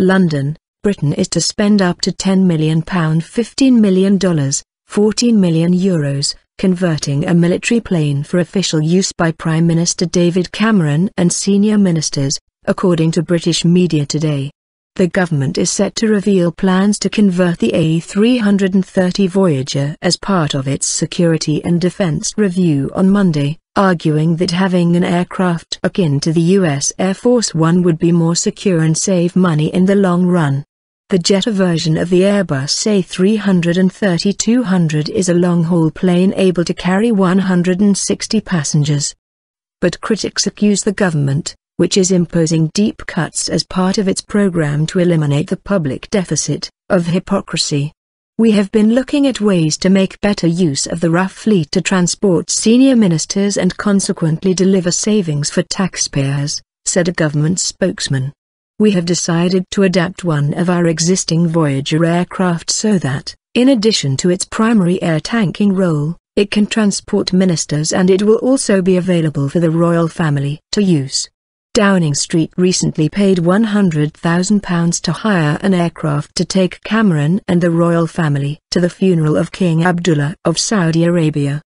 London, Britain is to spend up to £10 million, $15 million, $14 million euros, converting a military plane for official use by Prime Minister David Cameron and senior ministers, according to British media today. The government is set to reveal plans to convert the A330 Voyager as part of its security and defense review on Monday arguing that having an aircraft akin to the U.S. Air Force One would be more secure and save money in the long run. The Jetta version of the Airbus A330-200 is a long-haul plane able to carry 160 passengers. But critics accuse the government, which is imposing deep cuts as part of its program to eliminate the public deficit, of hypocrisy. We have been looking at ways to make better use of the RAF fleet to transport senior ministers and consequently deliver savings for taxpayers, said a government spokesman. We have decided to adapt one of our existing Voyager aircraft so that, in addition to its primary air tanking role, it can transport ministers and it will also be available for the royal family to use. Downing Street recently paid £100,000 to hire an aircraft to take Cameron and the royal family to the funeral of King Abdullah of Saudi Arabia.